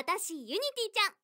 私ユニティちゃん